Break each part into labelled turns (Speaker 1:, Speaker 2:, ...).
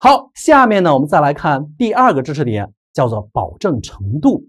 Speaker 1: 好，下面呢，我们再来看第二个知识点，叫做保证程度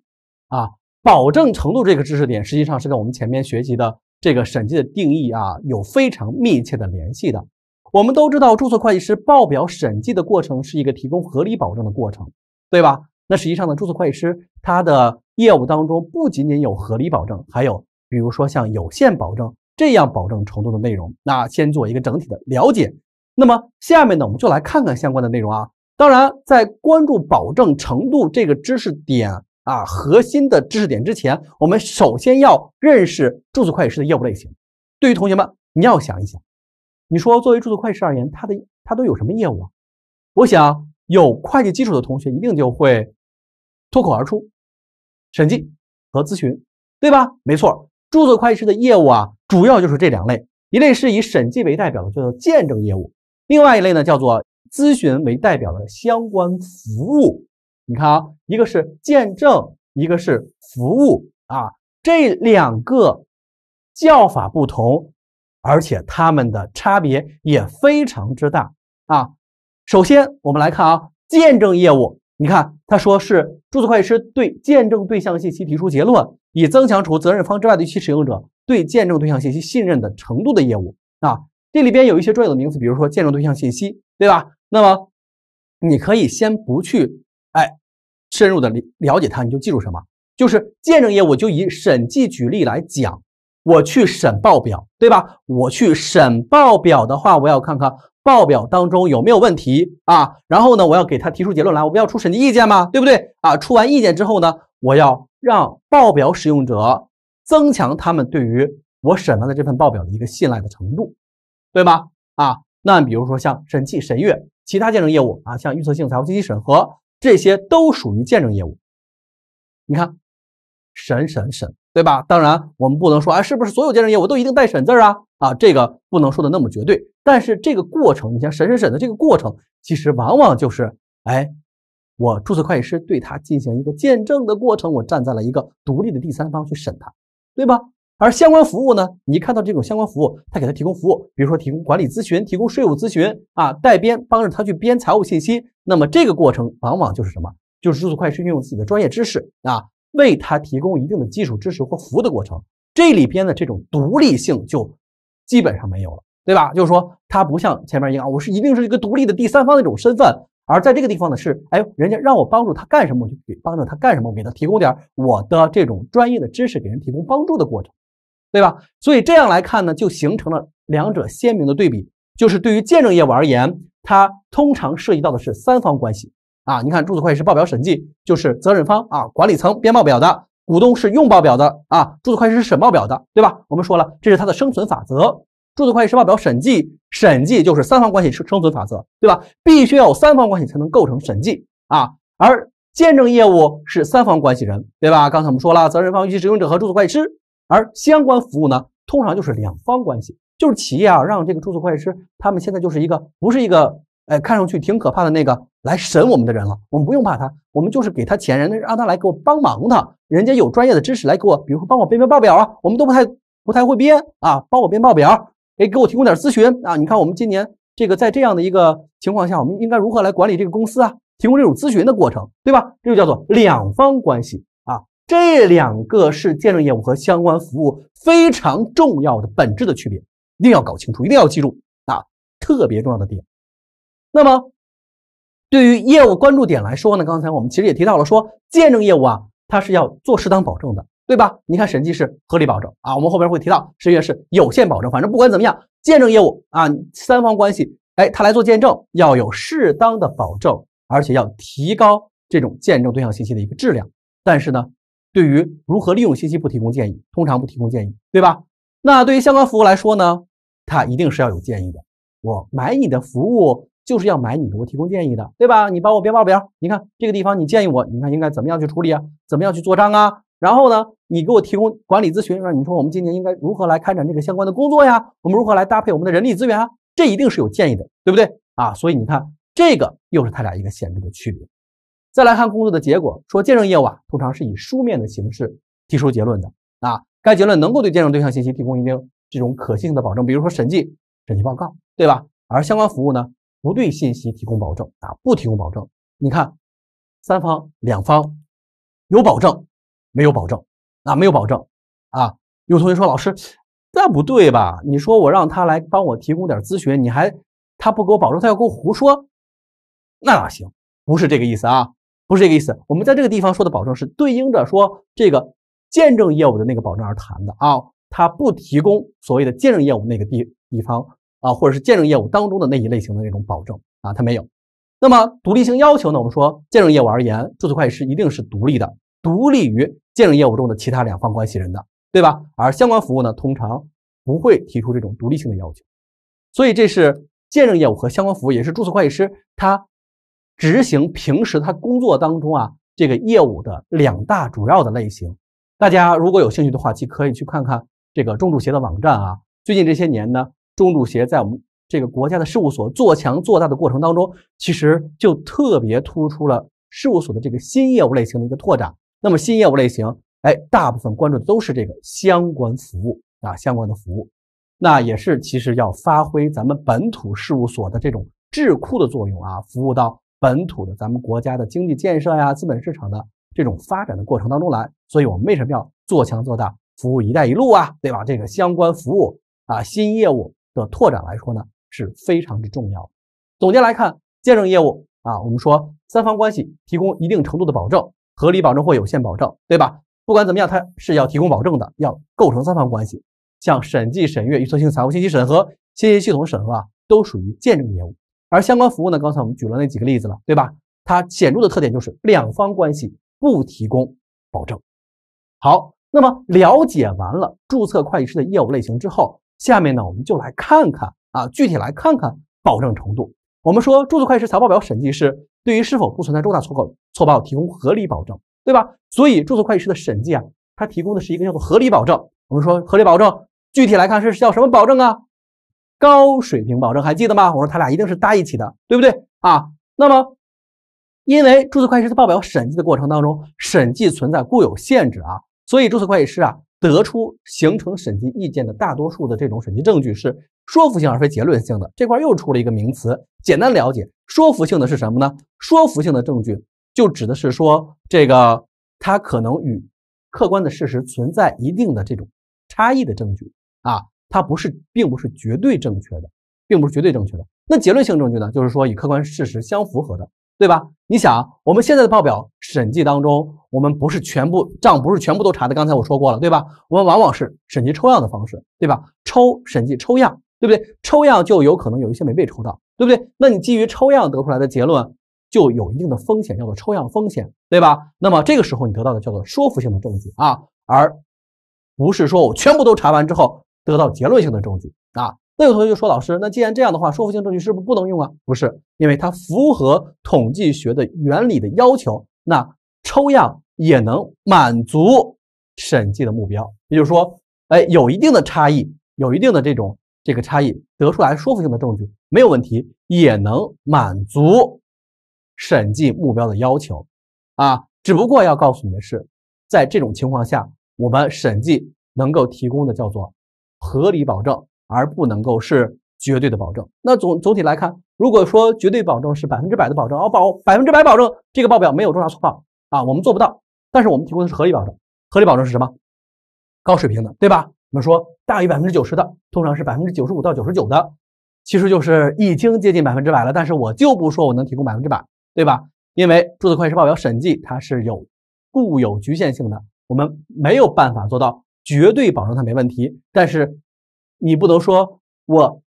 Speaker 1: 啊。保证程度这个知识点，实际上是跟我们前面学习的这个审计的定义啊，有非常密切的联系的。我们都知道，注册会计师报表审计的过程是一个提供合理保证的过程，对吧？那实际上呢，注册会计师他的业务当中不仅仅有合理保证，还有比如说像有限保证这样保证程度的内容。那先做一个整体的了解。那么下面呢，我们就来看看相关的内容啊。当然，在关注保证程度这个知识点啊，核心的知识点之前，我们首先要认识注册会计师的业务类型。对于同学们，你要想一想，你说作为注册会计师而言，他的他都有什么业务啊？我想有会计基础的同学一定就会脱口而出，审计和咨询，对吧？没错，注册会计师的业务啊，主要就是这两类，一类是以审计为代表的，叫做见证业务。另外一类呢，叫做咨询为代表的相关服务。你看啊，一个是见证，一个是服务啊，这两个叫法不同，而且它们的差别也非常之大啊。首先，我们来看啊，见证业务。你看，他说是注册会计师对见证对象信息提出结论，以增强除责任方之外的一些使用者对见证对象信息信任的程度的业务啊。这里边有一些专有的名词，比如说“建筑对象信息”，对吧？那么你可以先不去哎深入的了了解它，你就记住什么？就是建筑业我就以审计举例来讲，我去审报表，对吧？我去审报表的话，我要看看报表当中有没有问题啊。然后呢，我要给他提出结论来，我不要出审计意见嘛，对不对啊？出完意见之后呢，我要让报表使用者增强他们对于我审完的这份报表的一个信赖的程度。对吧？啊，那比如说像审计、审阅、其他见证业务啊，像预测性财务信息审核这些都属于见证业务。你看，审、审、审，对吧？当然，我们不能说，啊，是不是所有见证业务都一定带“审”字啊？啊，这个不能说的那么绝对。但是这个过程，你像审、审、审的这个过程，其实往往就是，哎，我注册会计师对他进行一个鉴证的过程，我站在了一个独立的第三方去审他，对吧？而相关服务呢？你看到这种相关服务，他给他提供服务，比如说提供管理咨询、提供税务咨询啊，代编帮着他去编财务信息。那么这个过程往往就是什么？就是注册会计师运用自己的专业知识啊，为他提供一定的基础知识或服务的过程。这里边的这种独立性就基本上没有了，对吧？就是说他不像前面一样，我是一定是一个独立的第三方那种身份。而在这个地方呢，是哎，人家让我帮助他干什么，我就给帮助他干什么，我给他提供点我的这种专业的知识，给人提供帮助的过程。对吧？所以这样来看呢，就形成了两者鲜明的对比。就是对于见证业务而言，它通常涉及到的是三方关系啊。你看，注册会计师报表审计就是责任方啊，管理层编报表的，股东是用报表的啊，注册会计师审报表的，对吧？我们说了，这是它的生存法则。注册会计师报表审计，审计就是三方关系生生存法则，对吧？必须要有三方关系才能构成审计啊。而见证业务是三方关系人，对吧？刚才我们说了，责任方、预期使用者和注册会计师。而相关服务呢，通常就是两方关系，就是企业啊让这个注册会计师，他们现在就是一个不是一个，哎，看上去挺可怕的那个来审我们的人了，我们不用怕他，我们就是给他钱，让他来给我帮忙的，人家有专业的知识来给我，比如说帮我编编报表啊，我们都不太不太会编啊，帮我编报表，哎，给我提供点咨询啊，你看我们今年这个在这样的一个情况下，我们应该如何来管理这个公司啊，提供这种咨询的过程，对吧？这就叫做两方关系。这两个是见证业务和相关服务非常重要的本质的区别，一定要搞清楚，一定要记住啊，特别重要的点。那么，对于业务关注点来说呢，刚才我们其实也提到了，说见证业务啊，它是要做适当保证的，对吧？你看审计是合理保证啊，我们后边会提到，师院是有限保证。反正不管怎么样，见证业务啊，三方关系，哎，他来做见证要有适当的保证，而且要提高这种见证对象信息的一个质量。但是呢。对于如何利用信息不提供建议，通常不提供建议，对吧？那对于相关服务来说呢？它一定是要有建议的。我买你的服务就是要买你给我提供建议的，对吧？你帮我编报表，你看这个地方你建议我，你看应该怎么样去处理啊？怎么样去做账啊？然后呢，你给我提供管理咨询，让你说我们今年应该如何来开展这个相关的工作呀？我们如何来搭配我们的人力资源啊？这一定是有建议的，对不对啊？所以你看，这个又是他俩一个显著的区别。再来看工作的结果，说鉴证业务啊，通常是以书面的形式提出结论的啊，该结论能够对鉴证对象信息提供一定这种可信性的保证，比如说审计审计报告，对吧？而相关服务呢，不对信息提供保证啊，不提供保证。你看，三方、两方有保证，没有保证啊，没有保证啊。有同学说老师，那不对吧？你说我让他来帮我提供点咨询，你还他不给我保证，他要给我胡说，那哪行？不是这个意思啊。不是这个意思，我们在这个地方说的保证是对应着说这个见证业务的那个保证而谈的啊，它不提供所谓的见证业务那个地地方啊，或者是见证业务当中的那一类型的那种保证啊，它没有。那么独立性要求呢，我们说见证业务而言，注册会计师一定是独立的，独立于见证业务中的其他两方关系人的，对吧？而相关服务呢，通常不会提出这种独立性的要求，所以这是见证业务和相关服务，也是注册会计师他。执行平时他工作当中啊，这个业务的两大主要的类型。大家如果有兴趣的话，就可以去看看这个中注协的网站啊。最近这些年呢，中注协在我们这个国家的事务所做强做大的过程当中，其实就特别突出了事务所的这个新业务类型的一个拓展。那么新业务类型，哎，大部分关注的都是这个相关服务啊，相关的服务。那也是其实要发挥咱们本土事务所的这种智库的作用啊，服务到。本土的咱们国家的经济建设呀，资本市场的这种发展的过程当中来，所以我们为什么要做强做大服务“一带一路”啊，对吧？这个相关服务啊，新业务的拓展来说呢，是非常之重要。总结来看，见证业务啊，我们说三方关系提供一定程度的保证，合理保证或有限保证，对吧？不管怎么样，它是要提供保证的，要构成三方关系。像审计、审阅、预测性财务信息审核、信息系统审核啊，都属于见证业务。而相关服务呢？刚才我们举了那几个例子了，对吧？它显著的特点就是两方关系不提供保证。好，那么了解完了注册会计师的业务类型之后，下面呢我们就来看看啊，具体来看看保证程度。我们说注册会计师财报表审计是对于是否不存在重大错报错报提供合理保证，对吧？所以注册会计师的审计啊，它提供的是一个叫做合理保证。我们说合理保证，具体来看是叫什么保证啊？高水平保证还记得吗？我说他俩一定是搭一起的，对不对啊？那么，因为注册会计师的报表审计的过程当中，审计存在固有限制啊，所以注册会计师啊得出形成审计意见的大多数的这种审计证据是说服性而非结论性的。这块又出了一个名词，简单了解，说服性的是什么呢？说服性的证据就指的是说，这个它可能与客观的事实存在一定的这种差异的证据啊。它不是，并不是绝对正确的，并不是绝对正确的。那结论性证据呢？就是说与客观事实相符合的，对吧？你想，我们现在的报表审计当中，我们不是全部账不是全部都查的，刚才我说过了，对吧？我们往往是审计抽样的方式，对吧？抽审计抽样，对不对？抽样就有可能有一些没被抽到，对不对？那你基于抽样得出来的结论就有一定的风险，叫做抽样风险，对吧？那么这个时候你得到的叫做说服性的证据啊，而不是说我全部都查完之后。得到结论性的证据啊，那有同学就说老师，那既然这样的话，说服性证据是不是不能用啊？不是，因为它符合统计学的原理的要求，那抽样也能满足审计的目标，也就是说，哎，有一定的差异，有一定的这种这个差异，得出来说服性的证据没有问题，也能满足审计目标的要求啊。只不过要告诉你的是，在这种情况下，我们审计能够提供的叫做。合理保证，而不能够是绝对的保证。那总总体来看，如果说绝对保证是百分之百的保证哦，保百分之百保证这个报表没有重大错报啊，我们做不到。但是我们提供的是合理保证，合理保证是什么？高水平的，对吧？我们说大于百分之九十的，通常是百分之九十五到九十九的，其实就是已经接近百分之百了。但是我就不说我能提供百分之百，对吧？因为注册会计师报表审计它是有固有局限性的，我们没有办法做到。绝对保证它没问题，但是你不能说我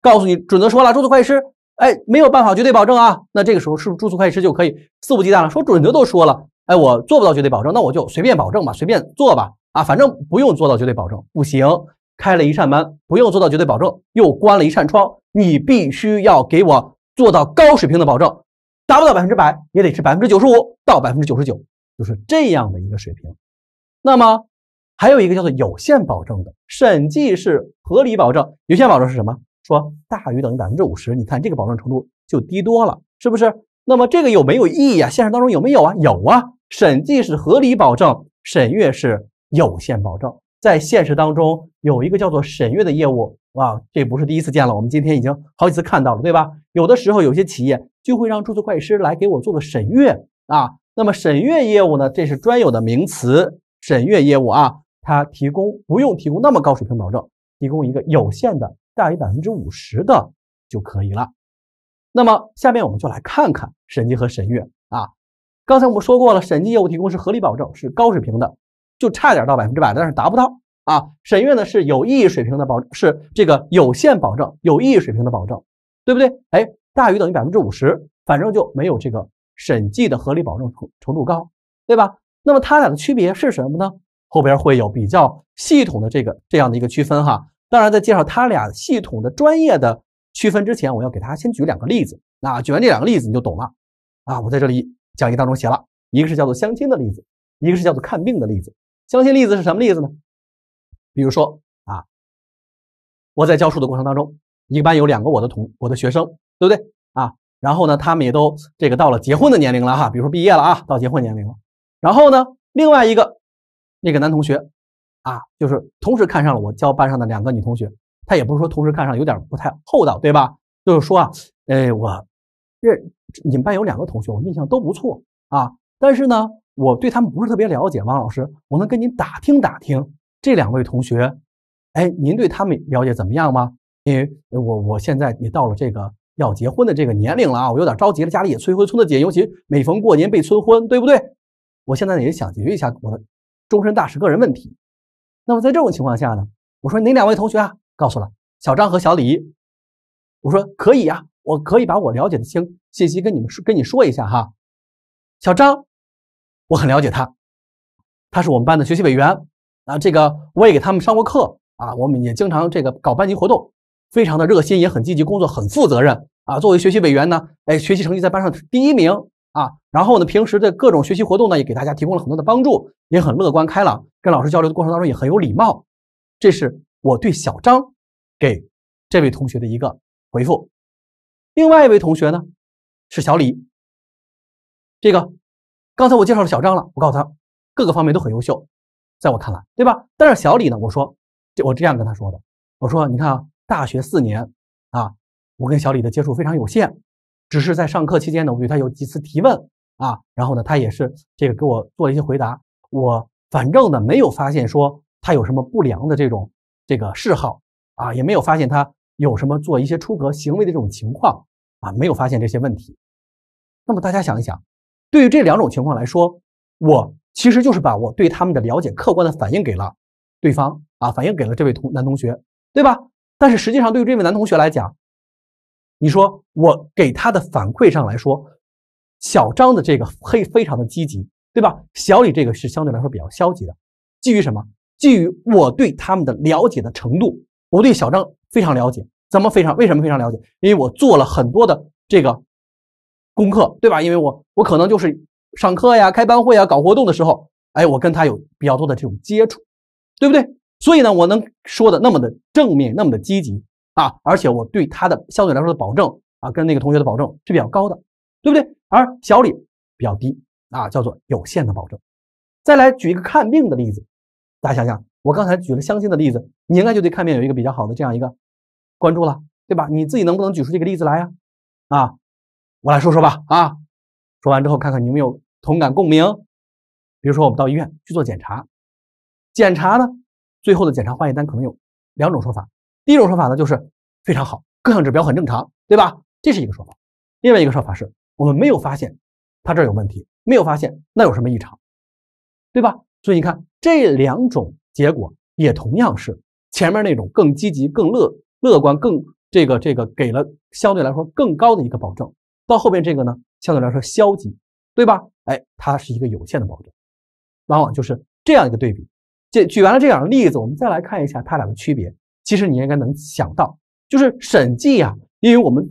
Speaker 1: 告诉你准则说了，注册会计师，哎，没有办法绝对保证啊。那这个时候是不是注册会计师就可以肆无忌惮了？说准则都说了，哎，我做不到绝对保证，那我就随便保证吧，随便做吧，啊，反正不用做到绝对保证不行。开了一扇门，不用做到绝对保证，又关了一扇窗，你必须要给我做到高水平的保证，达不到百分之百，也得是百分之九十五到百分之九十九，就是这样的一个水平。那么。还有一个叫做有限保证的审计是合理保证，有限保证是什么？说大于等于百分之五十，你看这个保证程度就低多了，是不是？那么这个有没有意义啊？现实当中有没有啊？有啊，审计是合理保证，审阅是有限保证。在现实当中有一个叫做审阅的业务啊，这不是第一次见了，我们今天已经好几次看到了，对吧？有的时候有些企业就会让注册会计师来给我做个审阅啊。那么审阅业务呢，这是专有的名词，审阅业务啊。它提供不用提供那么高水平保证，提供一个有限的大于百分之五十的就可以了。那么，下面我们就来看看审计和审阅啊。刚才我们说过了，审计业务提供是合理保证，是高水平的，就差点到百分之百，但是达不到啊。审阅呢是有意义水平的保，是这个有限保证、有意义水平的保证，对不对？哎，大于等于百分之五十，反正就没有这个审计的合理保证程程度高，对吧？那么它俩的区别是什么呢？后边会有比较系统的这个这样的一个区分哈。当然，在介绍他俩系统的专业的区分之前，我要给大家先举两个例子。那举完这两个例子你就懂了啊。我在这里讲义当中写了一个是叫做相亲的例子，一个是叫做看病的例子。相亲例子是什么例子呢？比如说啊，我在教书的过程当中，一个班有两个我的同我的学生，对不对啊？然后呢，他们也都这个到了结婚的年龄了哈，比如说毕业了啊，到结婚年龄了。然后呢，另外一个。那个男同学，啊，就是同时看上了我教班上的两个女同学，他也不是说同时看上，有点不太厚道，对吧？就是说啊，哎，我认你们班有两个同学，我印象都不错啊，但是呢，我对他们不是特别了解，王老师，我能跟您打听打听这两位同学，哎，您对他们了解怎么样吗？因为我我现在也到了这个要结婚的这个年龄了啊，我有点着急了，家里也催婚，催得紧，尤其每逢过年被催婚，对不对？我现在也想解决一下我的。终身大事个人问题，那么在这种情况下呢？我说哪两位同学啊？告诉了小张和小李。我说可以呀，我可以把我了解的信信息跟你们说跟你说一下哈。小张，我很了解他，他是我们班的学习委员啊。这个我也给他们上过课啊，我们也经常这个搞班级活动，非常的热心，也很积极，工作很负责任啊。作为学习委员呢，哎，学习成绩在班上第一名。啊，然后呢，平时的各种学习活动呢，也给大家提供了很多的帮助，也很乐观开朗，跟老师交流的过程当中也很有礼貌，这是我对小张给这位同学的一个回复。另外一位同学呢是小李，这个刚才我介绍了小张了，我告诉他各个方面都很优秀，在我看来，对吧？但是小李呢，我说这我这样跟他说的，我说你看啊，大学四年啊，我跟小李的接触非常有限。只是在上课期间呢，我对他有几次提问啊，然后呢，他也是这个给我做了一些回答。我反正呢没有发现说他有什么不良的这种这个嗜好啊，也没有发现他有什么做一些出格行为的这种情况啊，没有发现这些问题。那么大家想一想，对于这两种情况来说，我其实就是把我对他们的了解客观的反映给了对方啊，反映给了这位同男同学，对吧？但是实际上对于这位男同学来讲。你说我给他的反馈上来说，小张的这个非非常的积极，对吧？小李这个是相对来说比较消极的。基于什么？基于我对他们的了解的程度。我对小张非常了解，怎么非常？为什么非常了解？因为我做了很多的这个功课，对吧？因为我我可能就是上课呀、开班会啊、搞活动的时候，哎，我跟他有比较多的这种接触，对不对？所以呢，我能说的那么的正面，那么的积极。啊，而且我对他的相对来说的保证啊，跟那个同学的保证是比较高的，对不对？而小李比较低啊，叫做有限的保证。再来举一个看病的例子，大家想想，我刚才举了相亲的例子，你应该就对看病有一个比较好的这样一个关注了，对吧？你自己能不能举出这个例子来呀？啊，我来说说吧。啊，说完之后看看你有没有同感共鸣。比如说我们到医院去做检查，检查呢，最后的检查化验单可能有两种说法。第一种说法呢，就是非常好，各项指标很正常，对吧？这是一个说法。另外一个说法是，我们没有发现它这儿有问题，没有发现那有什么异常，对吧？所以你看这两种结果也同样是前面那种更积极、更乐乐观、更这个这个给了相对来说更高的一个保证。到后边这个呢，相对来说消极，对吧？哎，它是一个有限的保证，往往就是这样一个对比。这举完了这两个例子，我们再来看一下它俩的区别。其实你应该能想到，就是审计啊，因为我们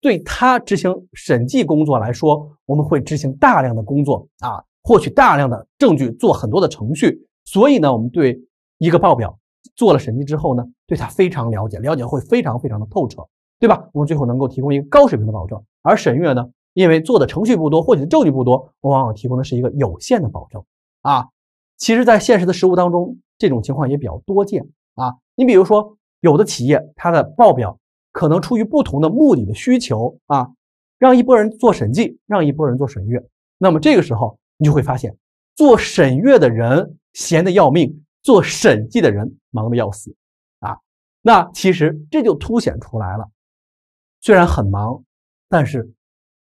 Speaker 1: 对他执行审计工作来说，我们会执行大量的工作啊，获取大量的证据，做很多的程序，所以呢，我们对一个报表做了审计之后呢，对他非常了解，了解会非常非常的透彻，对吧？我们最后能够提供一个高水平的保证。而审阅呢，因为做的程序不多，获取的证据不多，我往往提供的是一个有限的保证啊。其实，在现实的实务当中，这种情况也比较多见啊。你比如说。有的企业它的报表可能出于不同的目的的需求啊，让一波人做审计，让一波人做审阅。那么这个时候你就会发现，做审阅的人闲得要命，做审计的人忙得要死啊。那其实这就凸显出来了，虽然很忙，但是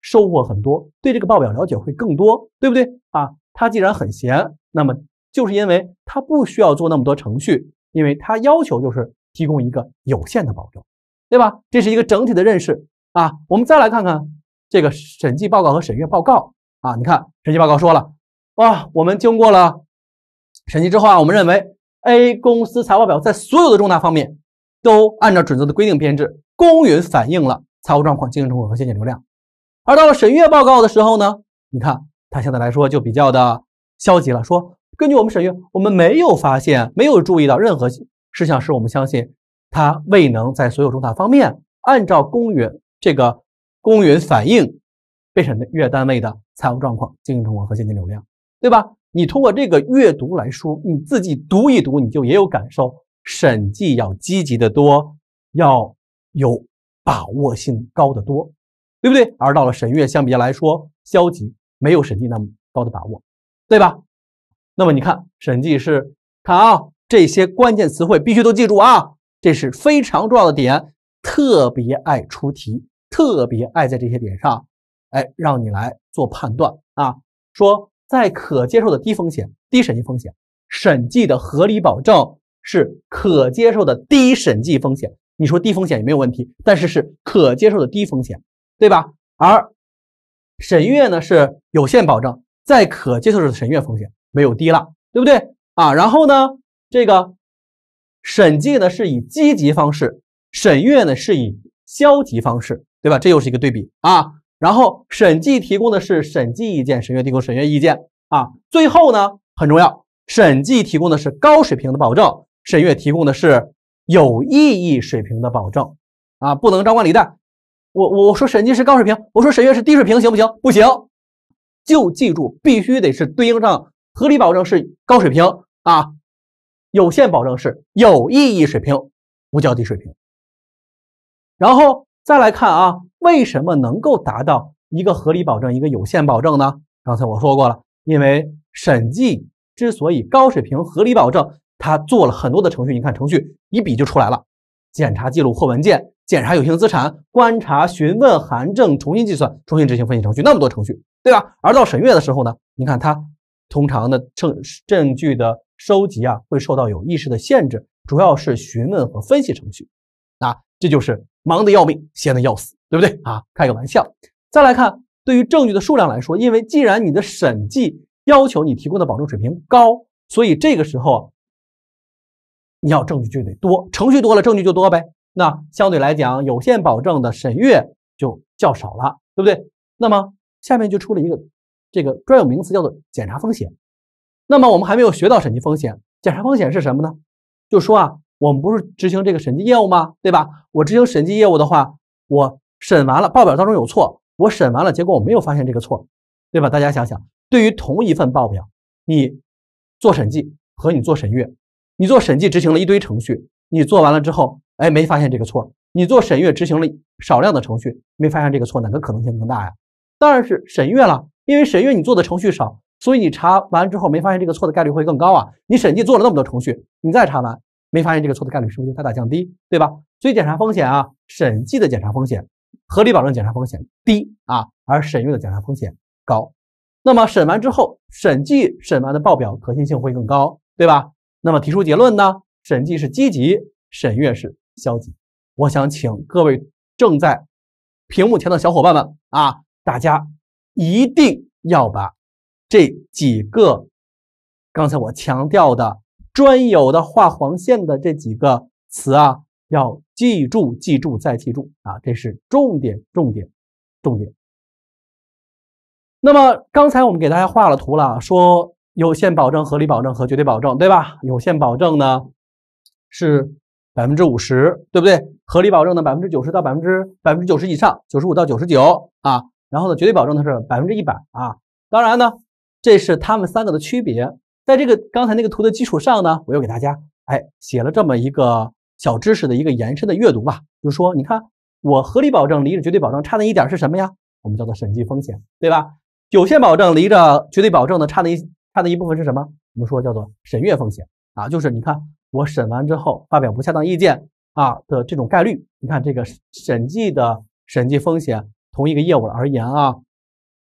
Speaker 1: 收获很多，对这个报表了解会更多，对不对啊？他既然很闲，那么就是因为他不需要做那么多程序，因为他要求就是。提供一个有限的保证，对吧？这是一个整体的认识啊。我们再来看看这个审计报告和审阅报告啊。你看审计报告说了啊，我们经过了审计之后啊，我们认为 A 公司财务报表在所有的重大方面都按照准则的规定编制，公允反映了财务状况、经营成果和现金流量。而到了审阅报告的时候呢，你看它相对来说就比较的消极了，说根据我们审阅，我们没有发现，没有注意到任何。事项是我们相信，他未能在所有重大方面按照公允这个公允反映被审的月单位的财务状况、经营状况和现金流量，对吧？你通过这个阅读来说，你自己读一读，你就也有感受。审计要积极得多，要有把握性高得多，对不对？而到了审阅，相比较来说，消极，没有审计那么高的把握，对吧？那么你看，审计是看啊。这些关键词汇必须都记住啊，这是非常重要的点，特别爱出题，特别爱在这些点上，哎，让你来做判断啊。说在可接受的低风险、低审计风险，审计的合理保证是可接受的低审计风险，你说低风险也没有问题，但是是可接受的低风险，对吧？而审阅呢是有限保证，在可接受的审阅风险没有低了，对不对啊？然后呢？这个审计呢是以积极方式，审阅呢是以消极方式，对吧？这又是一个对比啊。然后审计提供的是审计意见，审阅提供审阅意见啊。最后呢很重要，审计提供的是高水平的保证，审阅提供的是有意义水平的保证啊。不能张冠李戴。我我说审计是高水平，我说审阅是低水平，行不行？不行，就记住必须得是对应上，合理保证是高水平啊。有限保证是有意义水平，无较低水平。然后再来看啊，为什么能够达到一个合理保证，一个有限保证呢？刚才我说过了，因为审计之所以高水平合理保证，它做了很多的程序。你看程序一比就出来了：检查记录或文件，检查有形资产，观察、询问、函证、重新计算、重新执行分析程序，那么多程序，对吧？而到审阅的时候呢，你看它通常的证证据的。收集啊会受到有意识的限制，主要是询问和分析程序，啊，这就是忙得要命，闲得要死，对不对啊？开个玩笑。再来看对于证据的数量来说，因为既然你的审计要求你提供的保证水平高，所以这个时候你要证据就得多，程序多了，证据就多呗。那相对来讲，有限保证的审阅就较少了，对不对？那么下面就出了一个这个专有名词，叫做检查风险。那么我们还没有学到审计风险，检查风险是什么呢？就说啊，我们不是执行这个审计业务吗？对吧？我执行审计业务的话，我审完了，报表当中有错，我审完了，结果我没有发现这个错，对吧？大家想想，对于同一份报表，你做审计和你做审阅，你做审计执行了一堆程序，你做完了之后，哎，没发现这个错；你做审阅执行了少量的程序，没发现这个错，哪个可能性更大呀？当然是审阅了，因为审阅你做的程序少。所以你查完之后没发现这个错的概率会更高啊！你审计做了那么多程序，你再查完没发现这个错的概率是不是就大大降低，对吧？所以检查风险啊，审计的检查风险合理保证检查风险低啊，而审阅的检查风险高。那么审完之后，审计审完的报表可信性会更高，对吧？那么提出结论呢？审计是积极，审阅是消极。我想请各位正在屏幕前的小伙伴们啊，大家一定要把。这几个刚才我强调的专有的画黄线的这几个词啊，要记住，记住再记住啊，这是重点，重点，重点。那么刚才我们给大家画了图了，说有限保证、合理保证和绝对保证，对吧？有限保证呢是百分之五十，对不对？合理保证呢百分之九十到百分之百分之九十以上，九十五到九十九啊。然后呢，绝对保证呢是百分之一百啊。当然呢。这是他们三个的区别，在这个刚才那个图的基础上呢，我又给大家哎写了这么一个小知识的一个延伸的阅读吧。就是说，你看我合理保证离着绝对保证差那一点是什么呀？我们叫做审计风险，对吧？有限保证离着绝对保证的差的一差的一部分是什么？我们说叫做审阅风险啊，就是你看我审完之后发表不恰当意见啊的这种概率。你看这个审计的审计风险，同一个业务而言啊，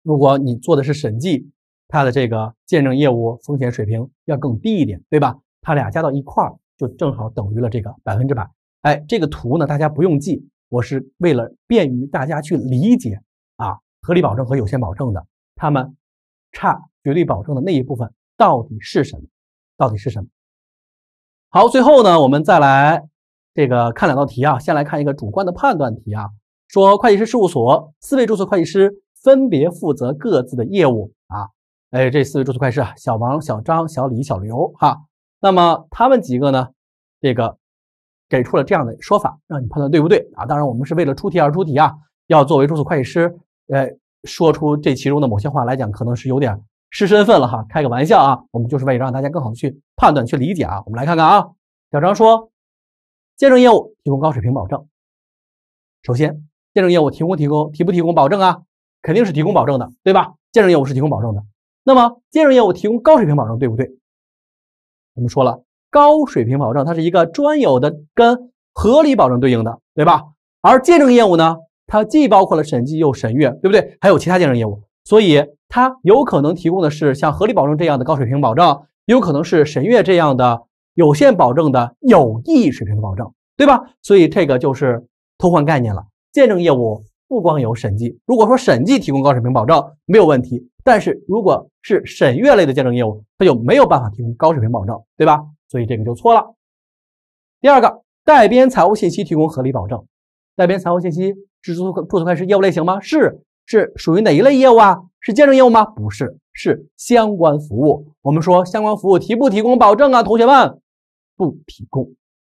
Speaker 1: 如果你做的是审计。它的这个鉴证业务风险水平要更低一点，对吧？它俩加到一块儿就正好等于了这个百分之百。哎，这个图呢，大家不用记，我是为了便于大家去理解啊，合理保证和有限保证的，它们差绝对保证的那一部分到底是什么？到底是什么？好，最后呢，我们再来这个看两道题啊，先来看一个主观的判断题啊，说会计师事务所四位注册会计师分别负责各自的业务啊。哎，这四位注册会计师啊，小王、小张、小李、小刘哈，那么他们几个呢，这个给出了这样的说法，让你判断对不对啊？当然，我们是为了出题而出题啊，要作为注册会计师，呃，说出这其中的某些话来讲，可能是有点失身份了哈，开个玩笑啊，我们就是为了让大家更好的去判断、去理解啊，我们来看看啊。小张说，见证业务提供高水平保证。首先，见证业务提供提供提不提供保证啊？肯定是提供保证的，对吧？见证业务是提供保证的。那么，鉴证业务提供高水平保证，对不对？我们说了，高水平保证它是一个专有的，跟合理保证对应的，对吧？而见证业务呢，它既包括了审计，又审阅，对不对？还有其他见证业务，所以它有可能提供的是像合理保证这样的高水平保证，也有可能是审阅这样的有限保证的有意水平的保证，对吧？所以这个就是偷换概念了，见证业务。不光有审计，如果说审计提供高水平保证没有问题，但是如果是审阅类的鉴证业务，它就没有办法提供高水平保证，对吧？所以这个就错了。第二个，代编财务信息提供合理保证，代编财务信息是注册注册算是业务类型吗？是是属于哪一类业务啊？是鉴证业务吗？不是，是相关服务。我们说相关服务提不提供保证啊？同学们，不提供，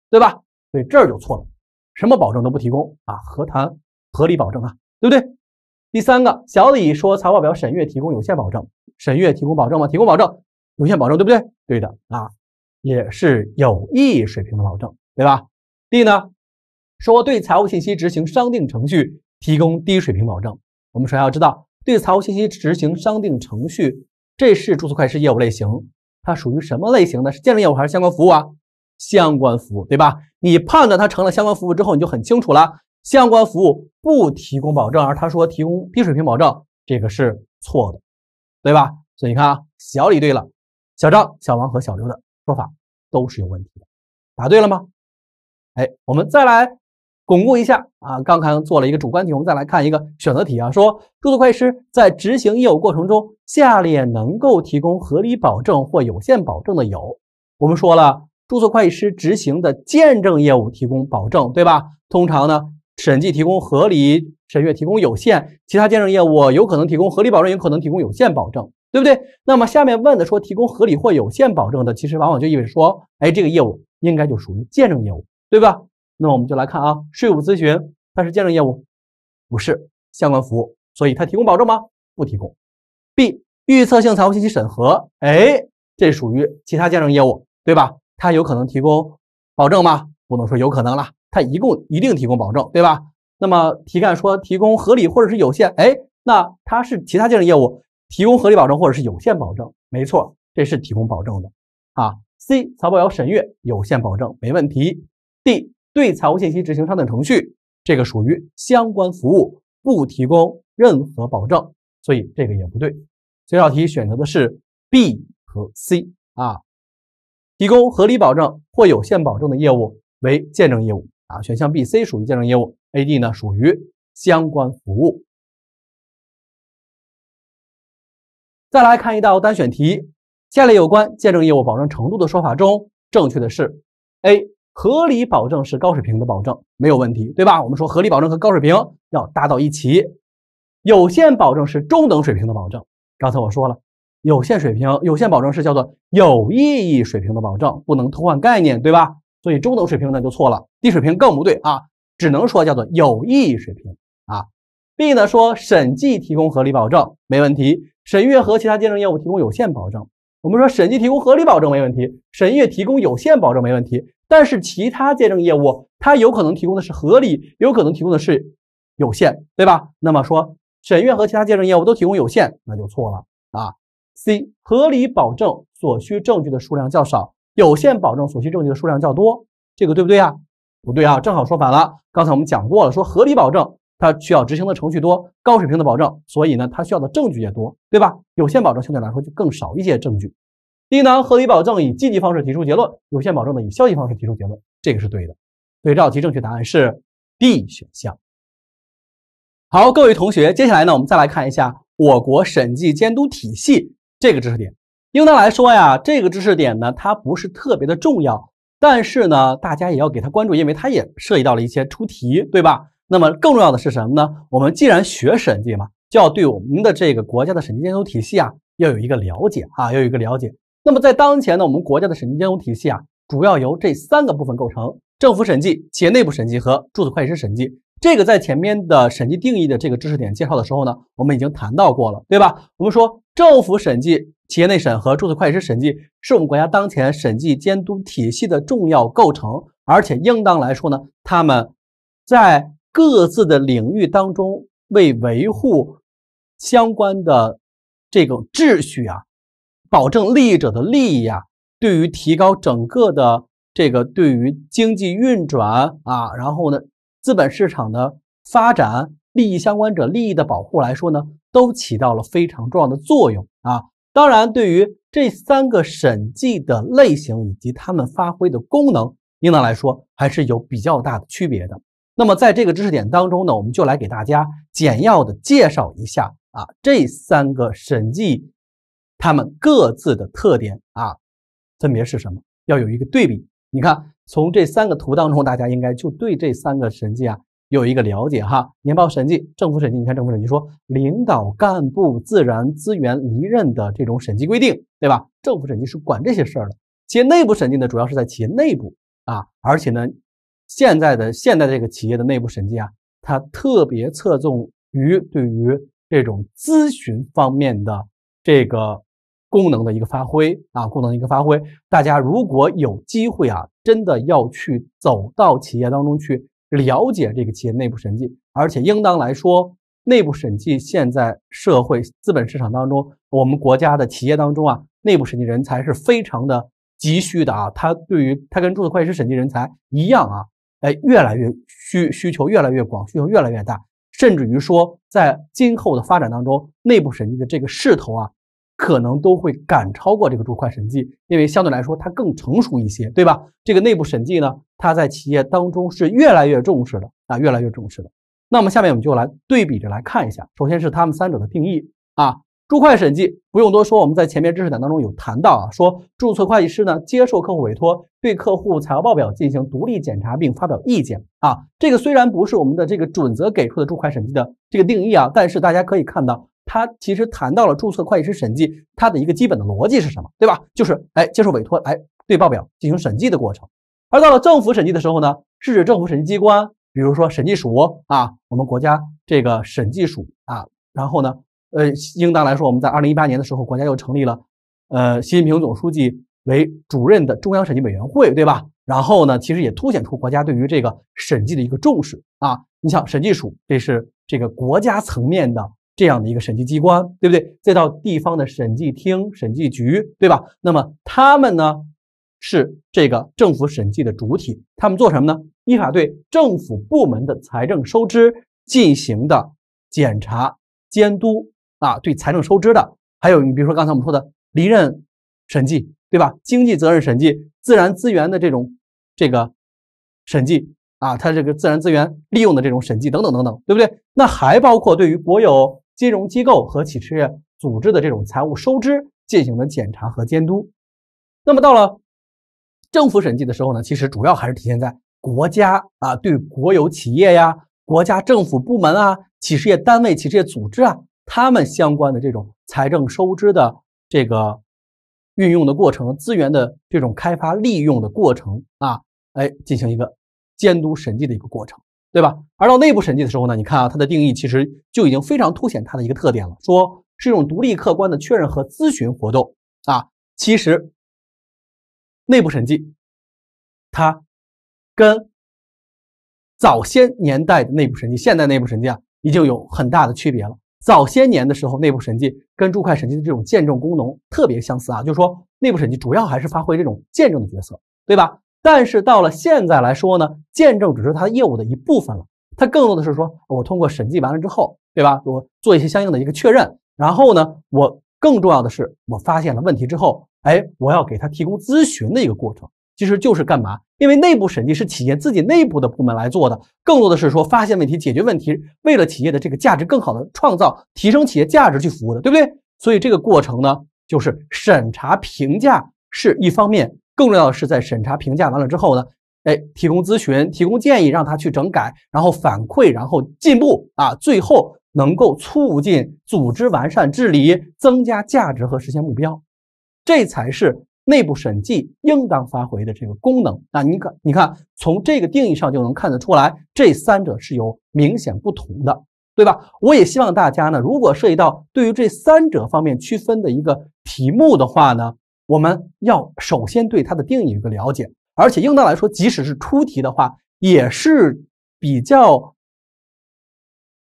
Speaker 1: 对吧？所以这儿就错了，什么保证都不提供啊？何谈？合理保证啊，对不对？第三个小李说，财务报表审阅提供有限保证，审阅提供保证吗？提供保证，有限保证，对不对？对的啊，也是有意义水平的保证，对吧？D 呢说对财务信息执行商定程序提供低水平保证。我们首先要知道，对财务信息执行商定程序，这是注册会计师业务类型，它属于什么类型呢？是建立业务还是相关服务啊？相关服务，对吧？你判断它成了相关服务之后，你就很清楚了。相关服务不提供保证，而他说提供低水平保证，这个是错的，对吧？所以你看啊，小李对了，小张、小王和小刘的说法都是有问题的，答对了吗？哎，我们再来巩固一下啊。刚才做了一个主观题，我们再来看一个选择题啊。说注册会计师在执行业务过程中，下列能够提供合理保证或有限保证的有，我们说了，注册会计师执行的见证业务提供保证，对吧？通常呢。审计提供合理，审阅提供有限，其他见证业务有可能提供合理保证，有可能提供有限保证，对不对？那么下面问的说提供合理或有限保证的，其实往往就意味着说，哎，这个业务应该就属于见证业务，对吧？那么我们就来看啊，税务咨询它是见证业务，不是相关服务，所以它提供保证吗？不提供。B 预测性财务信息审核，哎，这属于其他见证业务，对吧？它有可能提供保证吗？不能说有可能了。它一共一定提供保证，对吧？那么题干说提供合理或者是有限，哎，那它是其他鉴证业务提供合理保证或者是有限保证，没错，这是提供保证的啊。C 资保有审阅有限保证，没问题。D 对财务信息执行商定程序，这个属于相关服务，不提供任何保证，所以这个也不对。这道题选择的是 B 和 C 啊，提供合理保证或有限保证的业务为见证业务。啊，选项 B、C 属于见证业务，A、D 呢属于相关服务。再来看一道单选题，下列有关见证业务保证程度的说法中，正确的是：A 合理保证是高水平的保证，没有问题，对吧？我们说合理保证和高水平要搭到一起。有限保证是中等水平的保证，刚才我说了，有限水平、有限保证是叫做有意义水平的保证，不能偷换概念，对吧？所以中等水平那就错了，低水平更不对啊，只能说叫做有意义水平啊。B 呢说审计提供合理保证没问题，审阅和其他鉴证业务提供有限保证。我们说审计提供合理保证没问题，审阅提供有限保证没问题，但是其他鉴证业务它有可能提供的是合理，有可能提供的是有限，对吧？那么说审阅和其他鉴证业务都提供有限，那就错了啊。C 合理保证所需证据的数量较少。有限保证所需证据的数量较多，这个对不对呀？不对啊，正好说反了。刚才我们讲过了，说合理保证它需要执行的程序多，高水平的保证，所以呢，它需要的证据也多，对吧？有限保证相对来说就更少一些证据。第一呢，合理保证以积极方式提出结论，有限保证呢以消极方式提出结论，这个是对的。对照题正确答案是 D 选项。好，各位同学，接下来呢，我们再来看一下我国审计监督体系这个知识点。应该来说呀，这个知识点呢，它不是特别的重要，但是呢，大家也要给它关注，因为它也涉及到了一些出题，对吧？那么更重要的是什么呢？我们既然学审计嘛，就要对我们的这个国家的审计监督体系啊，要有一个了解啊，要有一个了解。那么在当前呢，我们国家的审计监督体系啊，主要由这三个部分构成：政府审计、企业内部审计和注册会计师审计。这个在前面的审计定义的这个知识点介绍的时候呢，我们已经谈到过了，对吧？我们说政府审计。企业内审和注册会计师审计是我们国家当前审计监督体系的重要构成，而且应当来说呢，他们在各自的领域当中，为维护相关的这个秩序啊，保证利益者的利益啊，对于提高整个的这个对于经济运转啊，然后呢，资本市场的发展，利益相关者利益的保护来说呢，都起到了非常重要的作用啊。当然，对于这三个审计的类型以及他们发挥的功能，应当来说还是有比较大的区别的。那么，在这个知识点当中呢，我们就来给大家简要的介绍一下啊，这三个审计他们各自的特点啊，分别是什么，要有一个对比。你看，从这三个图当中，大家应该就对这三个审计啊。有一个了解哈，年报审计、政府审计，你看政府审计说领导干部自然资源离任的这种审计规定，对吧？政府审计是管这些事儿的。企业内部审计呢，主要是在企业内部啊，而且呢，现在的现在这个企业的内部审计啊，它特别侧重于对于这种咨询方面的这个功能的一个发挥啊，功能的一个发挥。大家如果有机会啊，真的要去走到企业当中去。了解这个企业内部审计，而且应当来说，内部审计现在社会资本市场当中，我们国家的企业当中啊，内部审计人才是非常的急需的啊。他对于他跟注册会计师审计人才一样啊，哎，越来越需需求越来越广，需求越来越大，甚至于说在今后的发展当中，内部审计的这个势头啊。可能都会赶超过这个注会审计，因为相对来说它更成熟一些，对吧？这个内部审计呢，它在企业当中是越来越重视的啊，越来越重视的。那么下面我们就来对比着来看一下，首先是他们三者的定义啊。注会审计不用多说，我们在前面知识点当中有谈到啊，说注册会计师呢接受客户委托，对客户财务报表进行独立检查并发表意见啊。这个虽然不是我们的这个准则给出的注会审计的这个定义啊，但是大家可以看到。他其实谈到了注册会计师审计，它的一个基本的逻辑是什么，对吧？就是哎，接受委托，哎，对报表进行审计的过程。而到了政府审计的时候呢，是指政府审计机关，比如说审计署啊，我们国家这个审计署啊。然后呢，呃，应当来说，我们在二零一八年的时候，国家又成立了，呃，习近平总书记为主任的中央审计委员会，对吧？然后呢，其实也凸显出国家对于这个审计的一个重视啊。你像审计署，这是这个国家层面的。这样的一个审计机关，对不对？再到地方的审计厅、审计局，对吧？那么他们呢，是这个政府审计的主体。他们做什么呢？依法对政府部门的财政收支进行的检查、监督啊，对财政收支的。还有你比如说刚才我们说的离任审计，对吧？经济责任审计、自然资源的这种这个审计啊，它这个自然资源利用的这种审计等等等等，对不对？那还包括对于国有。金融机构和企事业组织的这种财务收支进行了检查和监督。那么到了政府审计的时候呢，其实主要还是体现在国家啊对国有企业呀、国家政府部门啊、企事业单位、企事业组织啊，他们相关的这种财政收支的这个运用的过程、资源的这种开发利用的过程啊，哎，进行一个监督审计的一个过程。对吧？而到内部审计的时候呢，你看啊，它的定义其实就已经非常凸显它的一个特点了，说是一种独立、客观的确认和咨询活动啊。其实，内部审计它跟早先年代的内部审计、现代内部审计啊，已经有很大的区别了。早些年的时候，内部审计跟注会审计的这种见证功能特别相似啊，就是说内部审计主要还是发挥这种见证的角色，对吧？但是到了现在来说呢，见证只是它业务的一部分了，它更多的是说，我通过审计完了之后，对吧？我做一些相应的一个确认，然后呢，我更重要的是，我发现了问题之后，哎，我要给他提供咨询的一个过程，其实就是干嘛？因为内部审计是企业自己内部的部门来做的，更多的是说发现问题、解决问题，为了企业的这个价值更好的创造、提升企业价值去服务的，对不对？所以这个过程呢，就是审查、评价。是一方面，更重要的是在审查评价完了之后呢，哎，提供咨询、提供建议，让他去整改，然后反馈，然后进步啊，最后能够促进组织完善治理、增加价值和实现目标，这才是内部审计应当发挥的这个功能。那你看，你看，从这个定义上就能看得出来，这三者是有明显不同的，对吧？我也希望大家呢，如果涉及到对于这三者方面区分的一个题目的话呢。我们要首先对它的定义有个了解，而且应当来说，即使是出题的话，也是比较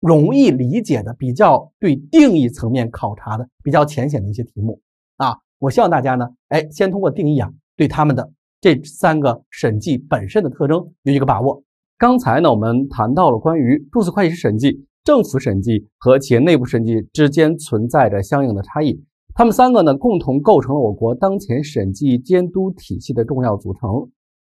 Speaker 1: 容易理解的，比较对定义层面考察的比较浅显的一些题目啊。我希望大家呢，哎，先通过定义啊，对他们的这三个审计本身的特征有一个把握。刚才呢，我们谈到了关于注册会计师审计、政府审计和企业内部审计之间存在着相应的差异。他们三个呢，共同构成了我国当前审计监督体系的重要组成。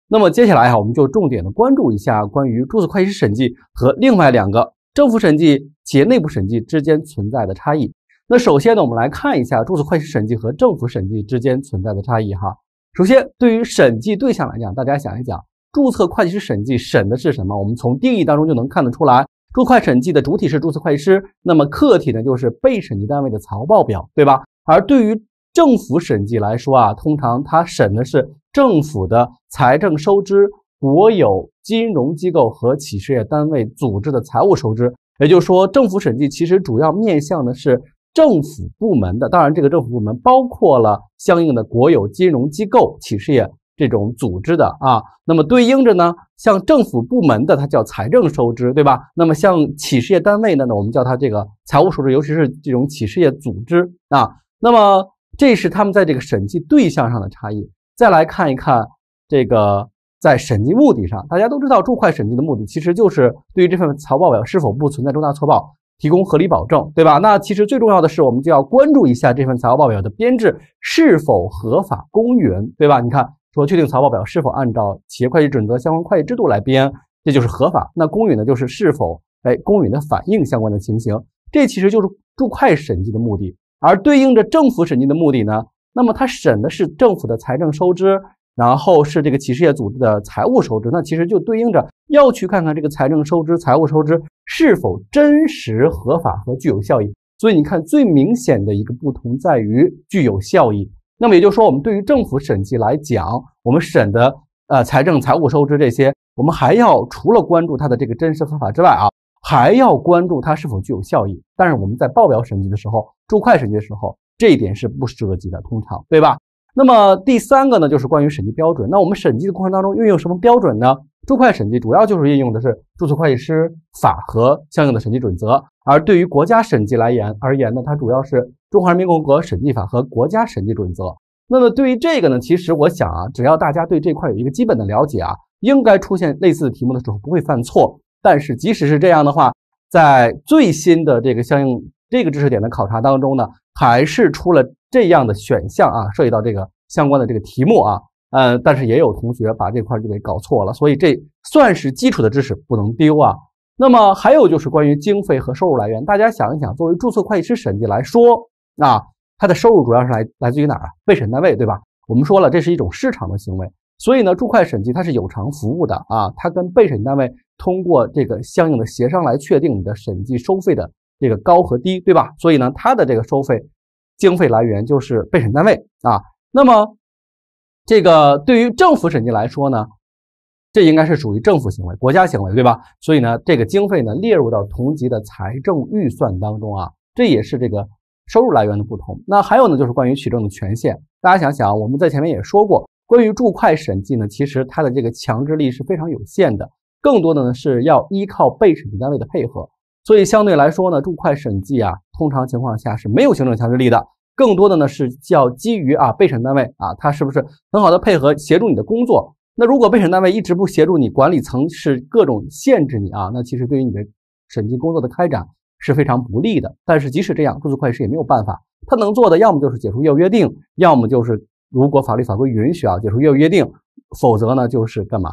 Speaker 1: 那么接下来哈，我们就重点的关注一下关于注册会计师审计和另外两个政府审计、企业内部审计之间存在的差异。那首先呢，我们来看一下注册会计师审计和政府审计之间存在的差异哈。首先，对于审计对象来讲，大家想一想，注册会计师审计审的是什么？我们从定义当中就能看得出来，注会审计的主体是注册会计师，那么客体呢，就是被审计单位的财务报表，对吧？而对于政府审计来说啊，通常它审的是政府的财政收支、国有金融机构和企事业单位组织的财务收支。也就是说，政府审计其实主要面向的是政府部门的。当然，这个政府部门包括了相应的国有金融机构、企事业这种组织的啊。那么对应着呢，像政府部门的，它叫财政收支，对吧？那么像企事业单位的呢，我们叫它这个财务收支，尤其是这种企事业组织啊。那么，这是他们在这个审计对象上的差异。再来看一看这个在审计目的上，大家都知道，注会审计的目的其实就是对于这份财务报表是否不存在重大错报提供合理保证，对吧？那其实最重要的是，我们就要关注一下这份财务报表的编制是否合法、公允，对吧？你看，说确定财务报表是否按照企业会计准则相关会计制度来编，这就是合法。那公允呢，就是是否哎公允的反映相关的情形，这其实就是注会审计的目的。而对应着政府审计的目的呢，那么它审的是政府的财政收支，然后是这个企事业组织的财务收支，那其实就对应着要去看看这个财政收支、财务收支是否真实、合法和具有效益。所以你看，最明显的一个不同在于具有效益。那么也就是说，我们对于政府审计来讲，我们审的呃财政、财务收支这些，我们还要除了关注它的这个真实、合法之外啊，还要关注它是否具有效益。但是我们在报表审计的时候。注会审计的时候，这一点是不涉及的，通常对吧？那么第三个呢，就是关于审计标准。那我们审计的过程当中运用什么标准呢？注会审计主要就是运用的是《注册会计师法》和相应的审计准则。而对于国家审计来言而言呢，它主要是《中华人民共和国审计法》和国家审计准则。那么对于这个呢，其实我想啊，只要大家对这块有一个基本的了解啊，应该出现类似的题目的时候不会犯错。但是即使是这样的话，在最新的这个相应。这个知识点的考察当中呢，还是出了这样的选项啊，涉及到这个相关的这个题目啊，呃，但是也有同学把这块就给搞错了，所以这算是基础的知识不能丢啊。那么还有就是关于经费和收入来源，大家想一想，作为注册会计师审计来说，那它的收入主要是来来自于哪儿啊？被审单位，对吧？我们说了，这是一种市场的行为，所以呢，注会审计它是有偿服务的啊，它跟被审单位通过这个相应的协商来确定你的审计收费的。这个高和低，对吧？所以呢，它的这个收费经费来源就是被审单位啊。那么，这个对于政府审计来说呢，这应该是属于政府行为、国家行为，对吧？所以呢，这个经费呢列入到同级的财政预算当中啊。这也是这个收入来源的不同。那还有呢，就是关于取证的权限。大家想想，我们在前面也说过，关于注会审计呢，其实它的这个强制力是非常有限的，更多的呢是要依靠被审计单位的配合。所以相对来说呢，注会审计啊，通常情况下是没有行政强制力的，更多的呢是叫基于啊被审单位啊，他是不是很好的配合协助你的工作？那如果被审单位一直不协助你，管理层是各种限制你啊，那其实对于你的审计工作的开展是非常不利的。但是即使这样，注册会计师也没有办法，他能做的要么就是解除业务约定，要么就是如果法律法规允许啊，解除业务约定；否则呢就是干嘛？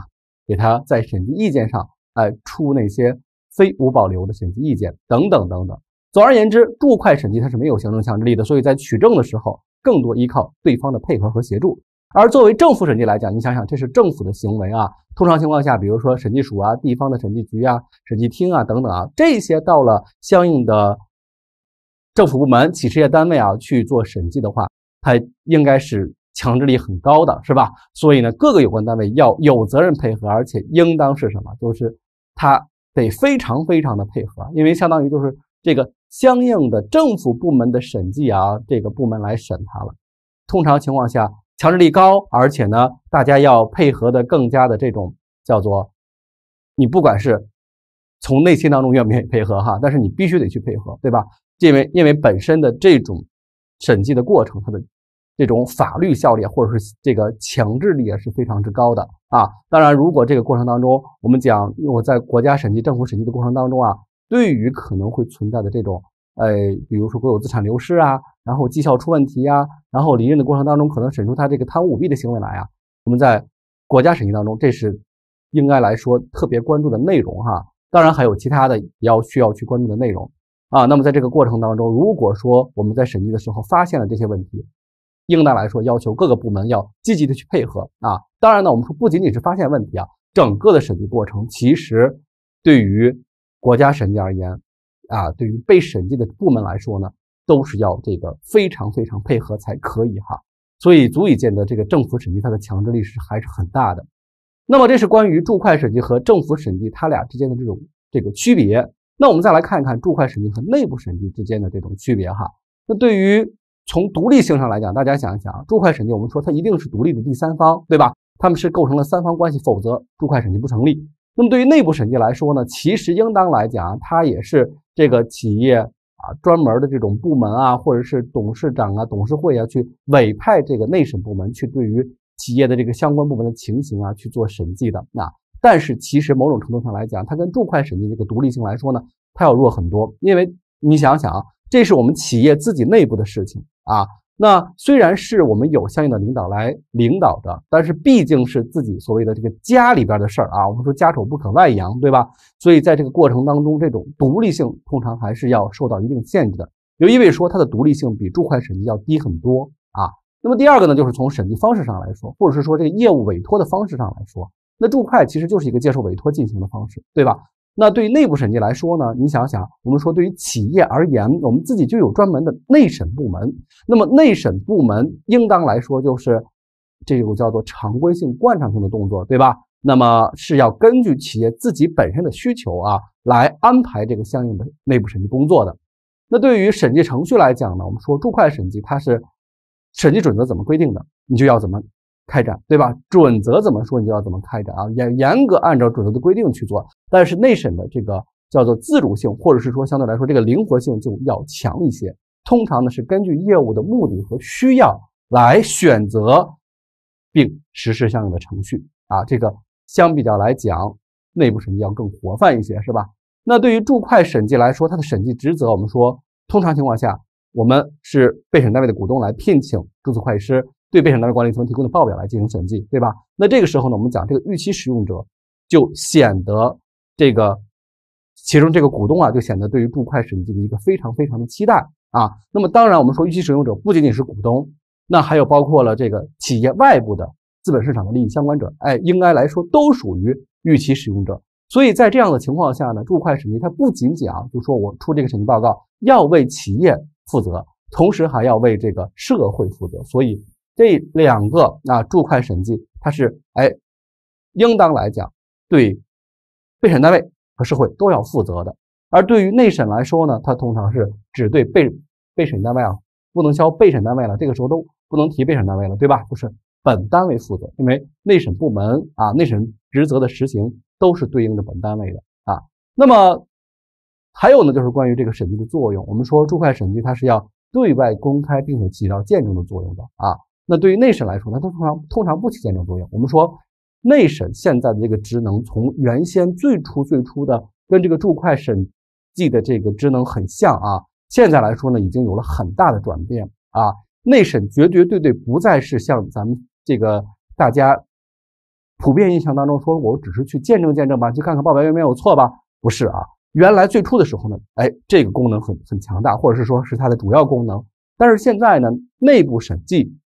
Speaker 1: 给他在审计意见上哎出那些。非无保留的审计意见等等等等。总而言之，注会审计它是没有行政强制力的，所以在取证的时候更多依靠对方的配合和协助。而作为政府审计来讲，你想想这是政府的行为啊。通常情况下，比如说审计署啊、地方的审计局啊、审计厅啊等等啊，这些到了相应的政府部门、企事业单位啊去做审计的话，它应该是强制力很高的，是吧？所以呢，各个有关单位要有责任配合，而且应当是什么？就是它。得非常非常的配合，因为相当于就是这个相应的政府部门的审计啊，这个部门来审他了。通常情况下，强制力高，而且呢，大家要配合的更加的这种叫做，你不管是从内心当中愿不愿意配合哈，但是你必须得去配合，对吧？因为因为本身的这种审计的过程，它的。这种法律效力或者是这个强制力也是非常之高的啊。当然，如果这个过程当中，我们讲我在国家审计、政府审计的过程当中啊，对于可能会存在的这种，呃，比如说国有资产流失啊，然后绩效出问题呀，然后离任的过程当中可能审出他这个贪污舞弊的行为来啊，我们在国家审计当中，这是应该来说特别关注的内容哈。当然，还有其他的也要需要去关注的内容啊。那么在这个过程当中，如果说我们在审计的时候发现了这些问题，应当来说，要求各个部门要积极的去配合啊。当然呢，我们说不仅仅是发现问题啊，整个的审计过程，其实对于国家审计而言啊，对于被审计的部门来说呢，都是要这个非常非常配合才可以哈。所以足以见得这个政府审计它的强制力是还是很大的。那么这是关于注会审计和政府审计它俩之间的这种这个区别。那我们再来看一看注会审计和内部审计之间的这种区别哈。那对于从独立性上来讲，大家想一想啊，注会审计我们说它一定是独立的第三方，对吧？他们是构成了三方关系，否则注会审计不成立。那么对于内部审计来说呢，其实应当来讲，它也是这个企业啊专门的这种部门啊，或者是董事长啊、董事会啊去委派这个内审部门去对于企业的这个相关部门的情形啊去做审计的。那但是其实某种程度上来讲，它跟注会审计这个独立性来说呢，它要弱很多，因为你想想，这是我们企业自己内部的事情。啊，那虽然是我们有相应的领导来领导的，但是毕竟是自己所谓的这个家里边的事儿啊。我们说家丑不可外扬，对吧？所以在这个过程当中，这种独立性通常还是要受到一定限制的，因为说它的独立性比注会审计要低很多啊。那么第二个呢，就是从审计方式上来说，或者是说这个业务委托的方式上来说，那注会其实就是一个接受委托进行的方式，对吧？那对于内部审计来说呢？你想想，我们说对于企业而言，我们自己就有专门的内审部门。那么内审部门应当来说就是这种叫做常规性、惯常性的动作，对吧？那么是要根据企业自己本身的需求啊来安排这个相应的内部审计工作的。那对于审计程序来讲呢，我们说注会审计它是审计准则怎么规定的，你就要怎么。开展对吧？准则怎么说，你就要怎么开展啊？严严格按照准则的规定去做。但是内审的这个叫做自主性，或者是说相对来说这个灵活性就要强一些。通常呢是根据业务的目的和需要来选择，并实施相应的程序啊。这个相比较来讲，内部审计要更活泛一些，是吧？那对于注会审计来说，它的审计职责，我们说通常情况下，我们是被审单位的股东来聘请注册会计师。对被审单位管理层提供的报表来进行审计，对吧？那这个时候呢，我们讲这个预期使用者就显得这个其中这个股东啊，就显得对于注会审计的一个非常非常的期待啊。那么当然，我们说预期使用者不仅仅是股东，那还有包括了这个企业外部的资本市场的利益相关者，哎，应该来说都属于预期使用者。所以在这样的情况下呢，注会审计它不仅仅啊，就说我出这个审计报告要为企业负责，同时还要为这个社会负责，所以。这两个啊，注会审计，它是哎，应当来讲对被审单位和社会都要负责的。而对于内审来说呢，它通常是只对被被审单位啊，不能叫被审单位了，这个时候都不能提被审单位了，对吧？不是本单位负责，因为内审部门啊，内审职责的实行都是对应着本单位的啊。那么还有呢，就是关于这个审计的作用，我们说注会审计它是要对外公开，并且起到见证的作用的啊。那对于内审来说，它通常通常不起见证作用。我们说，内审现在的这个职能，从原先最初最初的跟这个注会审计的这个职能很像啊，现在来说呢，已经有了很大的转变啊。内审绝绝对对不再是像咱们这个大家普遍印象当中说，我只是去见证见证吧，去看看报表有没有错吧，不是啊。原来最初的时候呢，哎，这个功能很很强大，或者是说是它的主要功能，但是现在呢，内部审计。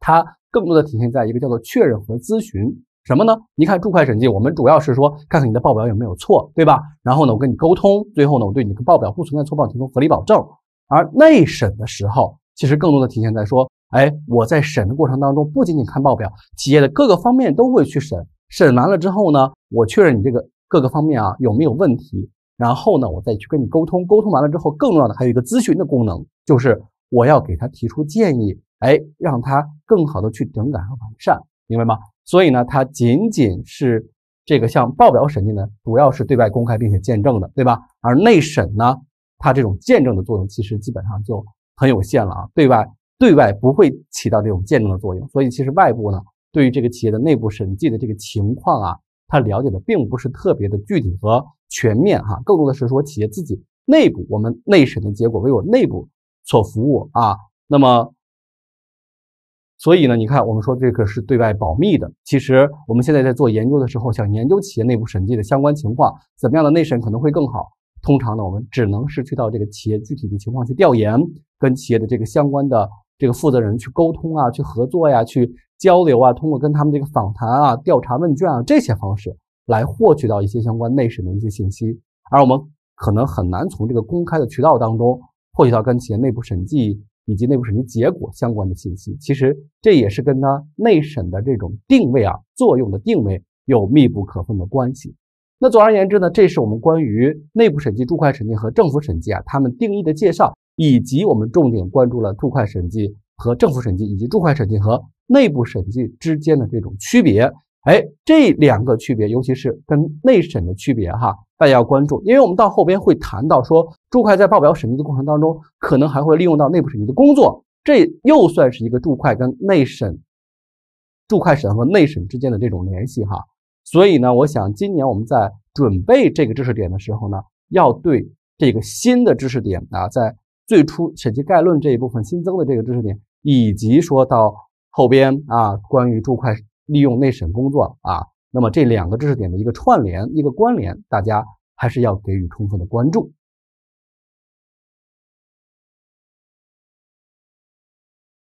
Speaker 1: 它更多的体现在一个叫做确认和咨询，什么呢？你看，注会审计，我们主要是说看看你的报表有没有错，对吧？然后呢，我跟你沟通，最后呢，我对你的报表不存在错报提供合理保证。而内审的时候，其实更多的体现在说，哎，我在审的过程当中，不仅仅看报表，企业的各个方面都会去审。审完了之后呢，我确认你这个各个方面啊有没有问题，然后呢，我再去跟你沟通。沟通完了之后，更重要的还有一个咨询的功能，就是我要给他提出建议。哎，让它更好的去整改和完善，明白吗？所以呢，它仅仅是这个像报表审计呢，主要是对外公开并且见证的，对吧？而内审呢，它这种见证的作用其实基本上就很有限了啊。对外，对外不会起到这种见证的作用。所以，其实外部呢，对于这个企业的内部审计的这个情况啊，它了解的并不是特别的具体和全面哈，更多的是说企业自己内部我们内审的结果为我内部所服务啊。那么。所以呢，你看，我们说这个是对外保密的。其实我们现在在做研究的时候，想研究企业内部审计的相关情况，怎么样的内审可能会更好。通常呢，我们只能是去到这个企业具体的情况去调研，跟企业的这个相关的这个负责人去沟通啊，去合作呀，去交流啊，通过跟他们这个访谈啊、调查问卷啊这些方式来获取到一些相关内审的一些信息。而我们可能很难从这个公开的渠道当中获取到跟企业内部审计。以及内部审计结果相关的信息，其实这也是跟它内审的这种定位啊、作用的定位有密不可分的关系。那总而言之呢，这是我们关于内部审计、注会审计和政府审计啊，它们定义的介绍，以及我们重点关注了注会审计和政府审计，以及注会审计和内部审计之间的这种区别。哎，这两个区别，尤其是跟内审的区别哈。大家要关注，因为我们到后边会谈到说，注会在报表审计的过程当中，可能还会利用到内部审计的工作，这又算是一个注会跟内审、注会审和内审之间的这种联系哈。所以呢，我想今年我们在准备这个知识点的时候呢，要对这个新的知识点啊，在最初审计概论这一部分新增的这个知识点，以及说到后边啊，关于注会利用内审工作啊。那么这两个知识点的一个串联、一个关联，大家还是要给予充分的关注。